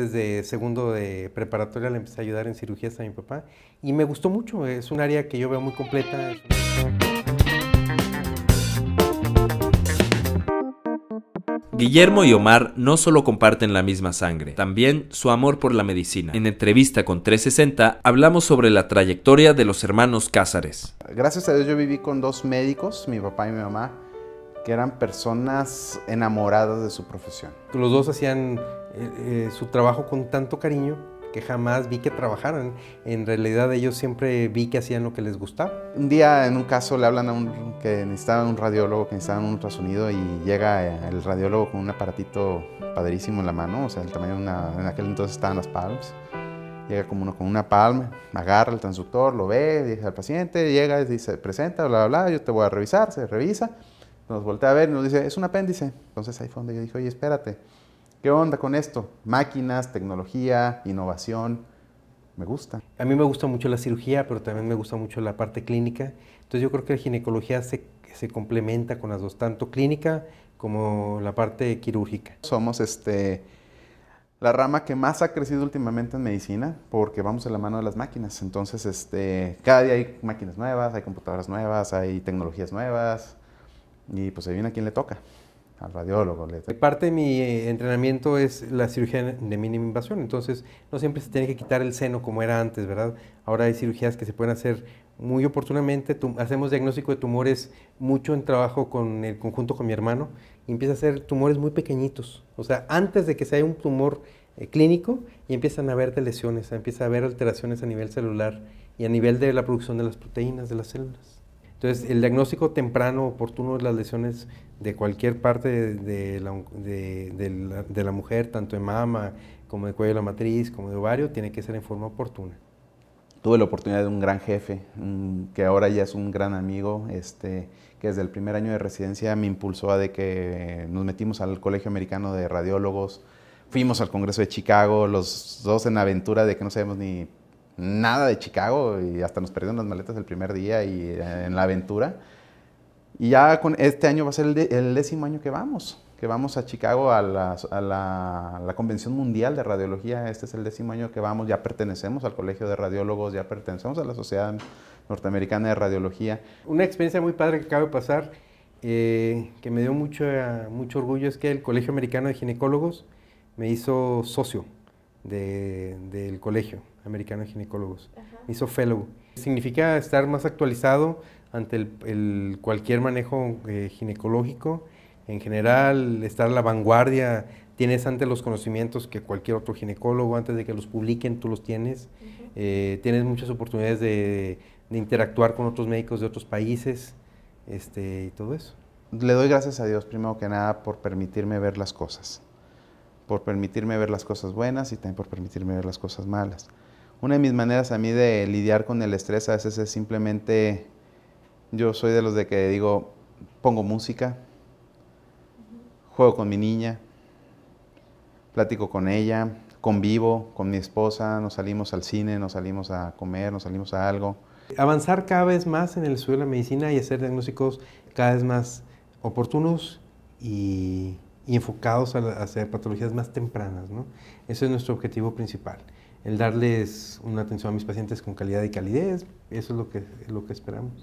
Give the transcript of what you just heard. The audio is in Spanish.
Desde segundo de preparatoria le empecé a ayudar en cirugías a mi papá y me gustó mucho, es un área que yo veo muy completa. Guillermo y Omar no solo comparten la misma sangre, también su amor por la medicina. En entrevista con 360 hablamos sobre la trayectoria de los hermanos Cázares. Gracias a Dios yo viví con dos médicos, mi papá y mi mamá que eran personas enamoradas de su profesión. Los dos hacían eh, eh, su trabajo con tanto cariño que jamás vi que trabajaran. En realidad ellos siempre vi que hacían lo que les gustaba. Un día en un caso le hablan a un que necesitaban un radiólogo, que necesitaba un ultrasonido y llega eh, el radiólogo con un aparatito padrísimo en la mano, o sea, el tamaño de una, en aquel entonces estaban las palmas. Llega como uno con una palma, agarra el transductor, lo ve, dice al paciente, llega y dice, presenta, bla, bla, bla, yo te voy a revisar, se revisa nos voltea a ver y nos dice, es un apéndice. Entonces ahí fue donde yo dije, oye, espérate, ¿qué onda con esto? Máquinas, tecnología, innovación, me gusta. A mí me gusta mucho la cirugía, pero también me gusta mucho la parte clínica. Entonces yo creo que la ginecología se, complementa con las dos, tanto clínica como la parte quirúrgica. Somos este, la rama que más ha crecido últimamente en medicina porque vamos en la mano de las máquinas. Entonces este, cada día hay máquinas nuevas, hay computadoras nuevas, hay tecnologías nuevas, y pues se viene a quien le toca, al radiólogo. Parte de mi eh, entrenamiento es la cirugía de mínima invasión, entonces no siempre se tiene que quitar el seno como era antes, ¿verdad? Ahora hay cirugías que se pueden hacer muy oportunamente, hacemos diagnóstico de tumores mucho en trabajo con el conjunto con mi hermano, y empieza a ser tumores muy pequeñitos, o sea, antes de que se haya un tumor eh, clínico y empiezan a haber lesiones, empieza a haber alteraciones a nivel celular y a nivel de la producción de las proteínas de las células. Entonces, el diagnóstico temprano, oportuno de las lesiones de cualquier parte de, la, mujer, tanto de mama como de cuello de la matriz, como de ovario, tiene que ser en forma oportuna. Tuve la oportunidad de un gran jefe, que ahora ya es un gran amigo, este, que desde el primer año de residencia me impulsó a de que eh, nos metimos al Colegio Americano de Radiólogos, fuimos al Congreso de Chicago, los dos en aventura de que no sabemos ni nada de Chicago y hasta nos perdieron las maletas el primer día y eh, en la aventura. Y ya con este año va a ser el, décimo año que vamos, que vamos a Chicago a, la, Convención Mundial de Radiología. Este es el décimo año que vamos, ya pertenecemos al Colegio de Radiólogos, ya pertenecemos a la Sociedad Norteamericana de Radiología. Una experiencia muy padre que acaba de pasar, eh, que me dio mucho, mucho orgullo, es que el Colegio Americano de Ginecólogos me hizo socio del Colegio Americano de Ginecólogos. Hizo fellow. Significa estar más actualizado ante cualquier manejo eh, ginecológico. En general, estar a la vanguardia, tienes antes los conocimientos que cualquier otro ginecólogo, antes de que los publiquen, tú los tienes. Eh, tienes muchas oportunidades de, interactuar con otros médicos de otros países este, y todo eso. Le doy gracias a Dios, primero que nada, por permitirme ver las cosas por permitirme ver las cosas buenas y también por permitirme ver las cosas malas. Una de mis maneras a mí de lidiar con el estrés a veces es simplemente, yo soy de los de que digo, pongo música, juego con mi niña, platico con ella, convivo con mi esposa, nos salimos al cine, nos salimos a comer, nos salimos a algo. Avanzar cada vez más en el estudio de la medicina y hacer diagnósticos cada vez más oportunos y y enfocados a hacer patologías más tempranas. ¿no? Ese es nuestro objetivo principal, el darles una atención a mis pacientes con calidad y calidez, eso es lo que, lo que esperamos.